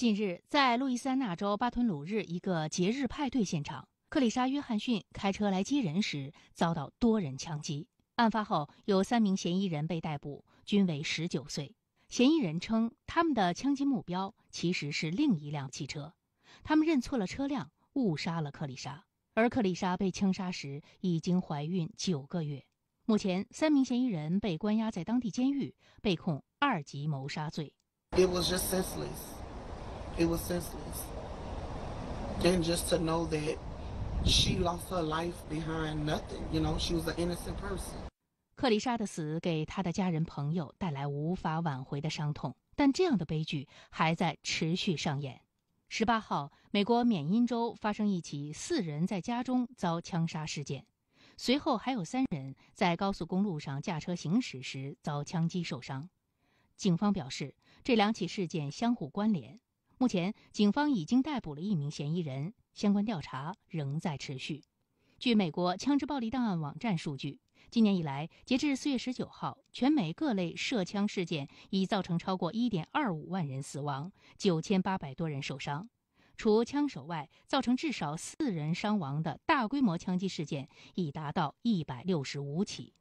近日，在路易斯安那州巴吞鲁日一个节日派对现场，克里莎·约翰逊开车来接人时遭到多人枪击。案发后，有三名嫌疑人被逮捕，均为19岁。嫌疑人称，他们的枪击目标其实是另一辆汽车，他们认错了车辆，误杀了克里莎。而克里莎被枪杀时已经怀孕九个月。目前，三名嫌疑人被关押在当地监狱，被控二级谋杀罪。It was senseless. And just to know that she lost her life behind nothing, you know, she was an innocent person. 克丽莎的死给她的家人朋友带来无法挽回的伤痛。但这样的悲剧还在持续上演。十八号，美国缅因州发生一起四人在家中遭枪杀事件，随后还有三人在高速公路上驾车行驶时遭枪击受伤。警方表示，这两起事件相互关联。目前，警方已经逮捕了一名嫌疑人，相关调查仍在持续。据美国枪支暴力档案网站数据，今年以来，截至四月十九号，全美各类涉枪事件已造成超过一点二五万人死亡，九千八百多人受伤。除枪手外，造成至少四人伤亡的大规模枪击事件已达到一百六十五起。